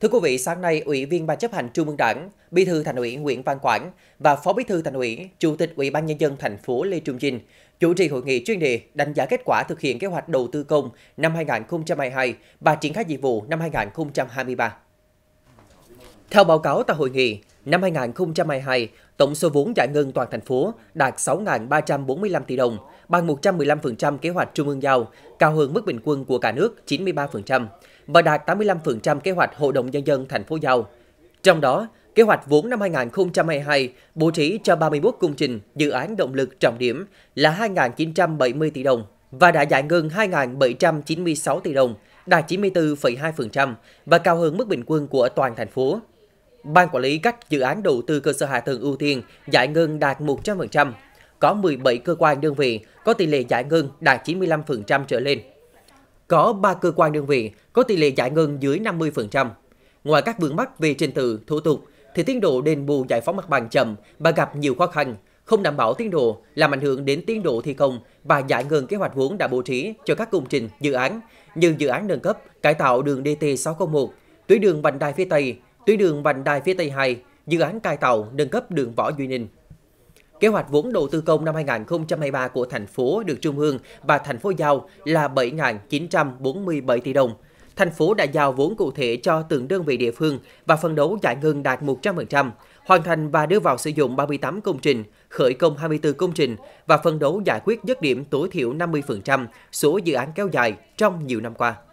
Thưa quý vị, sáng nay, Ủy viên Ban chấp hành Trung ương Đảng, Bí thư Thành ủy Nguyễn Văn Quảng và Phó Bí thư Thành ủy, Chủ tịch Ủy ban nhân dân thành phố Lê Trung Chinh chủ trì hội nghị chuyên đề đánh giá kết quả thực hiện kế hoạch đầu tư công năm 2022 và triển khai nhiệm vụ năm 2023. Theo báo cáo tại hội nghị, Năm 2022, tổng số vốn giải ngân toàn thành phố đạt 6.345 tỷ đồng, bằng 115% kế hoạch trung ương giao, cao hơn mức bình quân của cả nước 93% và đạt 85% kế hoạch Hội đồng Nhân dân thành phố giao. Trong đó, kế hoạch vốn năm 2022 bố trí cho 31 công trình dự án động lực trọng điểm là 2.970 tỷ đồng và đã giải ngân 2.796 tỷ đồng, đạt 94,2% và cao hơn mức bình quân của toàn thành phố. Ban quản lý các dự án đầu tư cơ sở hạ tầng ưu tiên giải ngân đạt 100%, có 17 cơ quan đơn vị có tỷ lệ giải ngân đạt 95% trở lên. Có 3 cơ quan đơn vị có tỷ lệ giải ngân dưới 50%. Ngoài các vướng mắc về trình tự, thủ tục, thì tiến độ đền bù giải phóng mặt bằng chậm và gặp nhiều khó khăn, không đảm bảo tiến độ, làm ảnh hưởng đến tiến độ thi công và giải ngân kế hoạch vốn đã bố trí cho các công trình, dự án như dự án nâng cấp, cải tạo đường DT601, tuyến đường vành đai phía Tây, Tuyến đường vành đai phía Tây 2, dự án cải tạo nâng cấp đường Võ Duy Ninh. Kế hoạch vốn đầu tư công năm 2023 của thành phố được Trung ương và thành phố giao là 7.947 tỷ đồng. Thành phố đã giao vốn cụ thể cho từng đơn vị địa phương và phân đấu giải ngân đạt 100%, hoàn thành và đưa vào sử dụng 38 công trình, khởi công 24 công trình và phân đấu giải quyết dứt điểm tối thiểu 50% số dự án kéo dài trong nhiều năm qua.